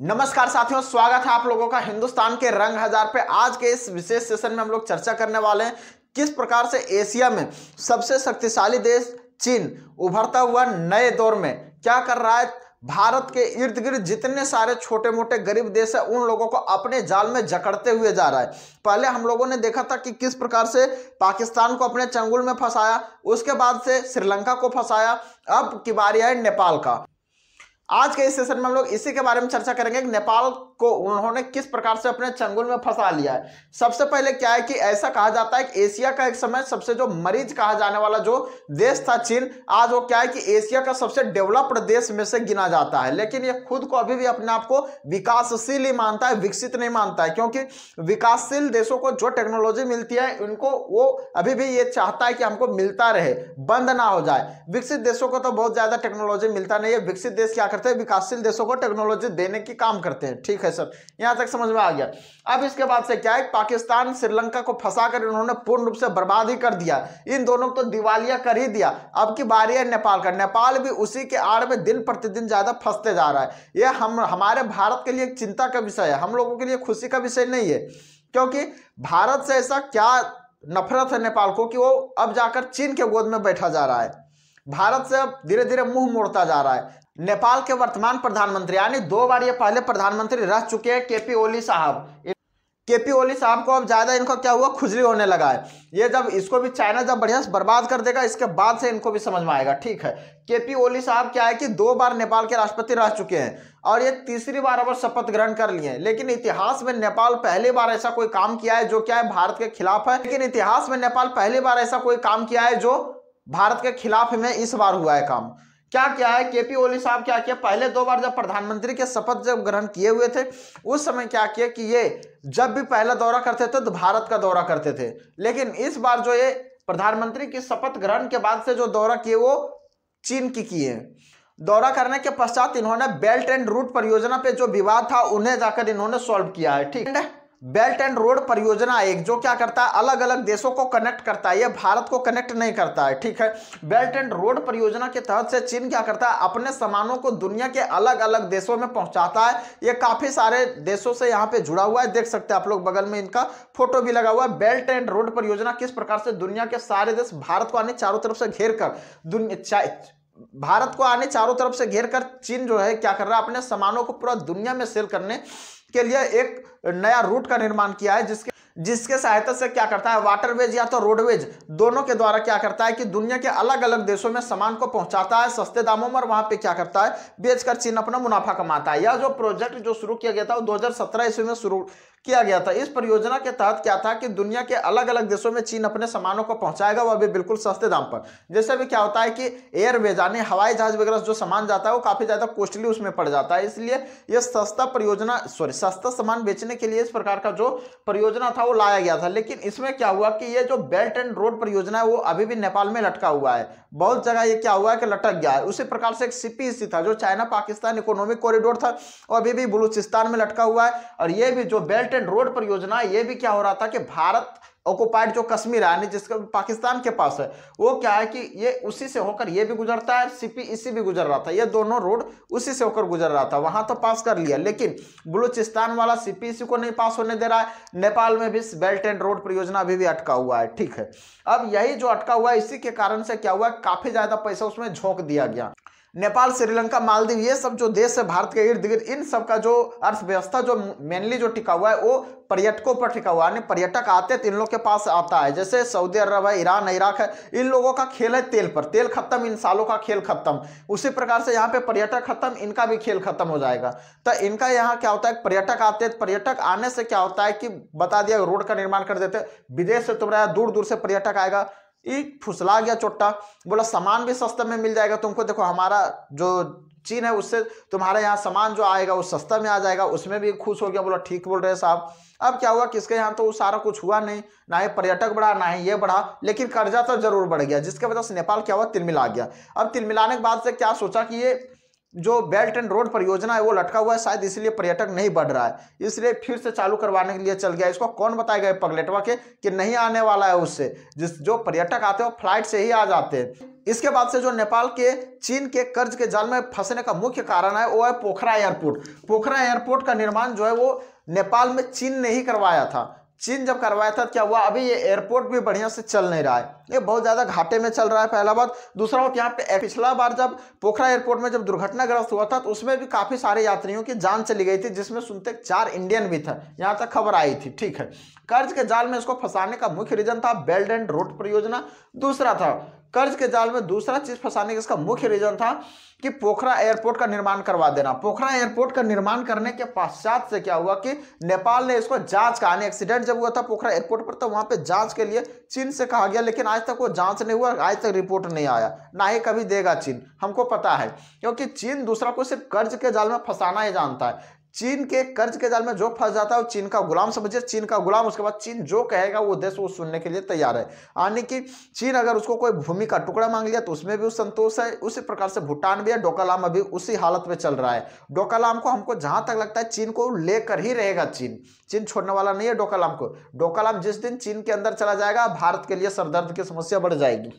नमस्कार साथियों स्वागत है आप लोगों का हिंदुस्तान के रंग हजार पे आज के इस विशेष सेशन में हम लोग चर्चा करने वाले हैं किस प्रकार से एशिया में सबसे शक्तिशाली देश चीन उभरता हुआ नए दौर में क्या कर रहा है भारत के इर्द गिर्द जितने सारे छोटे मोटे गरीब देश है उन लोगों को अपने जाल में जकड़ते हुए जा रहा है पहले हम लोगों ने देखा था कि किस प्रकार से पाकिस्तान को अपने चंगुल में फंसाया उसके बाद से श्रीलंका को फंसाया अब की बारी आई नेपाल का आज के इस सेशन में हम लोग इसी के बारे में चर्चा करेंगे कि नेपाल को उन्होंने किस प्रकार से अपने चंगुल में फंसा लिया है सबसे पहले क्या है कि ऐसा कहा जाता है कि एशिया का एक समय सबसे जो मरीज कहा जाने वाला जो देश था चीन आज वो क्या है कि एशिया का सबसे डेवलप्ड देश में से गिना जाता है लेकिन ये खुद को अभी भी अपने आप को विकासशील ही मानता है विकसित नहीं मानता है क्योंकि विकासशील देशों को जो टेक्नोलॉजी मिलती है उनको वो अभी भी ये चाहता है कि हमको मिलता रहे बंद ना हो जाए विकसित देशों को तो बहुत ज्यादा टेक्नोलॉजी मिलता नहीं है विकसित देश क्या करते हैं विकासशील देशों को टेक्नोलॉजी देने की काम करते हैं ठीक है सर यहाँ तक समझ में आ गया अब इसके बाद से क्या है पाकिस्तान श्रीलंका को फंसा कर इन्होंने पूर्ण रूप से बर्बाद ही कर दिया इन दोनों को तो दिवालिया कर ही दिया अब की बारी है नेपाल का नेपाल भी उसी के आड़ में दिन प्रतिदिन ज़्यादा फंसते जा रहा है यह हम हमारे भारत के लिए चिंता का विषय है हम लोगों के लिए खुशी का विषय नहीं है क्योंकि भारत से ऐसा क्या नफरत है नेपाल को कि वो अब जाकर चीन के गोद में बैठा जा रहा है भारत से धीरे धीरे मुंह मोड़ता जा रहा है नेपाल के वर्तमान प्रधानमंत्री यानी दो बार ये पहले प्रधानमंत्री रह चुके हैं केपी ओली साहब के पी ओली साहब को अब ज़्यादा इनका क्या हुआ खुजली होने लगा है ये जब इसको भी चाइना जब बढ़िया से बर्बाद कर देगा इसके बाद से इनको भी समझ में आएगा ठीक है के पी ओली साहब क्या है कि दो बार नेपाल के राष्ट्रपति रह चुके हैं और ये तीसरी बार अब शपथ ग्रहण कर लिए हैं लेकिन इतिहास में नेपाल पहली बार ऐसा कोई काम किया है जो क्या है भारत के खिलाफ है लेकिन इतिहास में नेपाल पहली बार ऐसा कोई काम किया है जो भारत के खिलाफ में इस बार हुआ है काम क्या क्या है के पी ओली साहब क्या किया पहले दो बार जब प्रधानमंत्री के शपथ जब ग्रहण किए हुए थे उस समय क्या किया कि ये जब भी पहला दौरा करते थे तो भारत का दौरा करते थे लेकिन इस बार जो ये प्रधानमंत्री की शपथ ग्रहण के बाद से जो दौरा किए वो चीन की किए दौरा करने के पश्चात इन्होंने बेल्ट एंड रूट परियोजना पे जो विवाद था उन्हें जाकर इन्होंने सॉल्व किया है ठीक है बेल्ट एंड रोड परियोजना एक जो क्या करता है अलग अलग देशों को कनेक्ट करता है यह भारत को कनेक्ट नहीं करता है ठीक है बेल्ट एंड रोड परियोजना के तहत से चीन क्या करता है अपने सामानों को दुनिया के अलग अलग देशों में पहुंचाता है ये काफ़ी सारे देशों से यहाँ पे जुड़ा हुआ है देख सकते हैं आप लोग बगल में इनका फोटो भी लगा हुआ है बेल्ट एंड रोड परियोजना किस प्रकार से दुनिया के सारे देश भारत को आने चारों तरफ से घेर कर भारत को आने चारों तरफ से घेर कर चीन जो है क्या कर रहा है अपने सामानों को पूरा दुनिया में सेल करने के लिए एक नया रूट का निर्माण किया है जिसके जिसके सहायता से क्या करता है वाटरवेज या तो रोडवेज दोनों के द्वारा क्या करता है कि दुनिया के अलग अलग देशों में सामान को पहुंचाता है सस्ते दामों में वहां पे क्या करता है बेचकर चीन अपना मुनाफा कमाता है यह जो प्रोजेक्ट जो शुरू किया गया था वो 2017 ईस्वी में शुरू किया गया था इस परियोजना के तहत क्या था कि दुनिया के अलग अलग देशों में चीन अपने सामानों को पहुंचाएगा वह भी बिल्कुल सस्ते दाम पर जैसे भी क्या होता है कि एयरवेज यानी हवाई जहाज वगैरह जो सामान जाता है वो काफी ज्यादा कॉस्टली उसमें पड़ जाता है इसलिए यह सस्ता परियोजना सॉरी सस्ता सामान बेचने के लिए इस प्रकार का जो परियोजना था वो लाया गया था लेकिन इसमें क्या हुआ कि ये जो बेल्ट एंड रोड परियोजना है वो अभी भी नेपाल में लटका हुआ है बहुत जगह ये क्या हुआ है कि लटक गया है उसी प्रकार से एक सीपीसी था जो चाइना पाकिस्तान इकोनॉमिक कॉरिडोर था वो अभी भी बलूचिस्तान में लटका हुआ है और ये भी जो बेल्ट एंड रोड परियोजना है ये भी क्या हो रहा था कि भारत ऑक्यूपाइड जो कश्मीर है यानी जिसका पाकिस्तान के पास है वो क्या है कि ये उसी से होकर ये भी गुजरता है सीपीईसी भी गुजर रहा था ये दोनों रोड उसी से होकर गुजर रहा था वहां तो पास कर लिया लेकिन बलूचिस्तान वाला सीपीईसी को नहीं पास होने दे रहा है नेपाल में भी सर्विस बेल्ट एंड रोड परियोजना अभी भी अटका हुआ है ठीक है अब यही जो अटका हुआ है इसी के कारण से क्या हुआ काफी ज्यादा पैसा उसमें झोंक दिया गया नेपाल श्रीलंका मालदीव ये सब जो देश है भारत के इर्द गिर्द इन सब का जो अर्थव्यवस्था जो मेनली जो टिका हुआ है वो पर्यटकों पर टिका हुआ है पर्यटक आते तो इन लोग के पास आता है जैसे सऊदी अरब है ईरान है इराक है इन लोगों का खेल है तेल पर तेल खत्म इन सालों का खेल खत्म उसी प्रकार से यहाँ पे पर्यटक खत्म इनका भी खेल खत्म हो जाएगा तो इनका यहाँ क्या होता है पर्यटक आते हैं पर्यटक आने से क्या होता है कि बता दिया रोड का निर्माण कर देते विदेश से तुम्हारा दूर दूर से पर्यटक आएगा एक फुसला गया चोट्टा बोला सामान भी सस्ते में मिल जाएगा तुमको देखो हमारा जो चीन है उससे तुम्हारे यहाँ सामान जो आएगा वो सस्ता में आ जाएगा उसमें भी खुश हो गया बोला ठीक बोल रहे साहब अब क्या हुआ किसके यहाँ तो सारा कुछ हुआ नहीं ना ही पर्यटक बढ़ा ना ही ये बढ़ा लेकिन कर्जा तो जरूर बढ़ गया जिसके वजह से नेपाल क्या हुआ तिलमिला गया अब तिलमिलाने के बाद से क्या सोचा कि ये जो बेल्ट एंड रोड परियोजना है वो लटका हुआ है शायद इसलिए पर्यटक नहीं बढ़ रहा है इसलिए फिर से चालू करवाने के लिए चल गया इसको कौन बताया गया पगलेटवा के कि नहीं आने वाला है उससे जिस जो पर्यटक आते हैं वो फ्लाइट से ही आ जाते हैं इसके बाद से जो नेपाल के चीन के कर्ज के जाल में फंसने का मुख्य कारण है वो है पोखरा एयरपोर्ट पोखरा एयरपोर्ट का निर्माण जो है वो नेपाल में चीन ने ही करवाया था चीन जब करवाया था क्या हुआ अभी ये एयरपोर्ट भी बढ़िया से चल नहीं रहा है ये बहुत ज़्यादा घाटे में चल रहा है पहला बात दूसरा बात यहाँ पे पिछला बार जब पोखरा एयरपोर्ट में जब दुर्घटनाग्रस्त हुआ था तो उसमें भी काफ़ी सारे यात्रियों की जान चली गई थी जिसमें सुनते चार इंडियन भी था यहाँ तक खबर आई थी ठीक है कर्ज के जाल में इसको फंसाने का मुख्य रीजन था बेल्ट एंड रोड परियोजना दूसरा था कर्ज के जाल में दूसरा चीज फंसाने का इसका मुख्य रीजन था कि पोखरा एयरपोर्ट का निर्माण करवा देना पोखरा एयरपोर्ट का निर्माण करने के पश्चात से क्या हुआ कि नेपाल ने इसको जांच का एक्सीडेंट जब हुआ था पोखरा एयरपोर्ट पर तो वहां पे जांच के लिए चीन से कहा गया लेकिन आज तक वो जांच नहीं हुआ आज तक रिपोर्ट नहीं आया ना ही कभी देगा चीन हमको पता है क्योंकि चीन दूसरा को सिर्फ कर्ज के जाल में फंसाना ही जानता है चीन के कर्ज के जाल में जो फंस जाता है वो चीन का गुलाम समझिए चीन का गुलाम उसके बाद चीन जो कहेगा वो देश वो सुनने के लिए तैयार है यानी कि चीन अगर उसको कोई भूमि का टुकड़ा मांग लिया तो उसमें भी वो संतोष है उसी प्रकार से भूटान भी है डोकालाम अभी उसी हालत में चल रहा है डोकालाम को हमको जहां तक लगता है चीन को लेकर ही रहेगा चीन चीन छोड़ने वाला नहीं है डोकालाम को डोकालाम जिस दिन चीन के अंदर चला जाएगा भारत के लिए सरदर्द की समस्या बढ़ जाएगी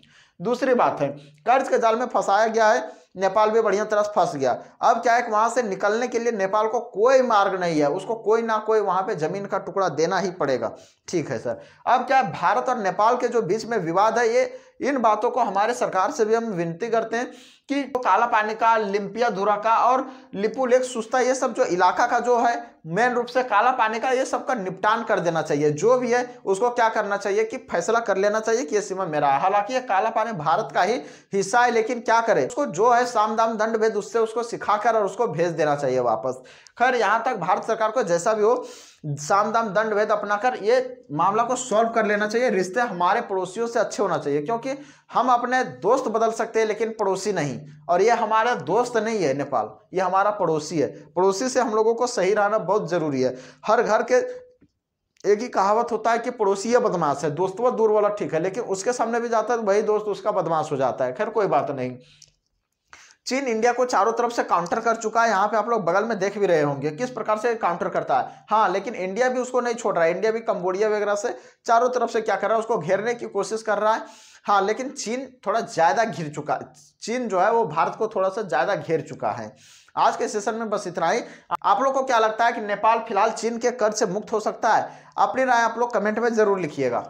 दूसरी बात है कर्ज के जाल में फंसाया गया है नेपाल भी बढ़िया तरह से फंस गया अब क्या है कि वहाँ से निकलने के लिए नेपाल को कोई मार्ग नहीं है उसको कोई ना कोई वहाँ पे जमीन का टुकड़ा देना ही पड़ेगा ठीक है सर अब क्या है भारत और नेपाल के जो बीच में विवाद है ये इन बातों को हमारे सरकार से भी हम विनती करते हैं कि तो काला पानी का लिम्पिया का और लिपुलेक सुस्ता ये सब जो इलाका का जो है मेन रूप से काला पानी का ये सब का निपटान कर देना चाहिए जो भी है उसको क्या करना चाहिए कि फैसला कर लेना चाहिए कि ये सीमा मेरा है हालांकि ये काला पानी भारत का ही हिस्सा है लेकिन क्या करे उसको जो है साम दाम दंड भेद उससे उसको सिखाकर और उसको भेज देना चाहिए वापस खैर यहाँ तक भारत सरकार को जैसा भी हो साम दाम दंड भेद अपनाकर ये मामला को सॉल्व कर लेना चाहिए रिश्ते हमारे पड़ोसियों से अच्छे होना चाहिए क्योंकि हम अपने दोस्त बदल सकते हैं लेकिन पड़ोसी नहीं और ये हमारा दोस्त नहीं है नेपाल ये हमारा पड़ोसी है पड़ोसी से हम लोगों को सही रहना बहुत ज़रूरी है हर घर के एक ही कहावत होता है कि पड़ोसी बदमाश है दोस्त व दूर वाला ठीक है लेकिन उसके सामने भी जाता है तो वही दोस्त उसका बदमाश हो जाता है खैर कोई बात नहीं चीन इंडिया को चारों तरफ से काउंटर कर चुका है यहाँ पे आप लोग बगल में देख भी रहे होंगे किस प्रकार से काउंटर करता है हाँ लेकिन इंडिया भी उसको नहीं छोड़ रहा है इंडिया भी कंबोडिया वगैरह से चारों तरफ से क्या कर रहा है उसको घेरने की कोशिश कर रहा है हाँ लेकिन चीन थोड़ा ज़्यादा घिर चुका है चीन जो है वो भारत को थोड़ा सा ज़्यादा घेर चुका है आज के सेशन में बस इतना ही आप लोग को क्या लगता है कि नेपाल फिलहाल चीन के कर्ज से मुक्त हो सकता है अपनी राय आप लोग कमेंट में जरूर लिखिएगा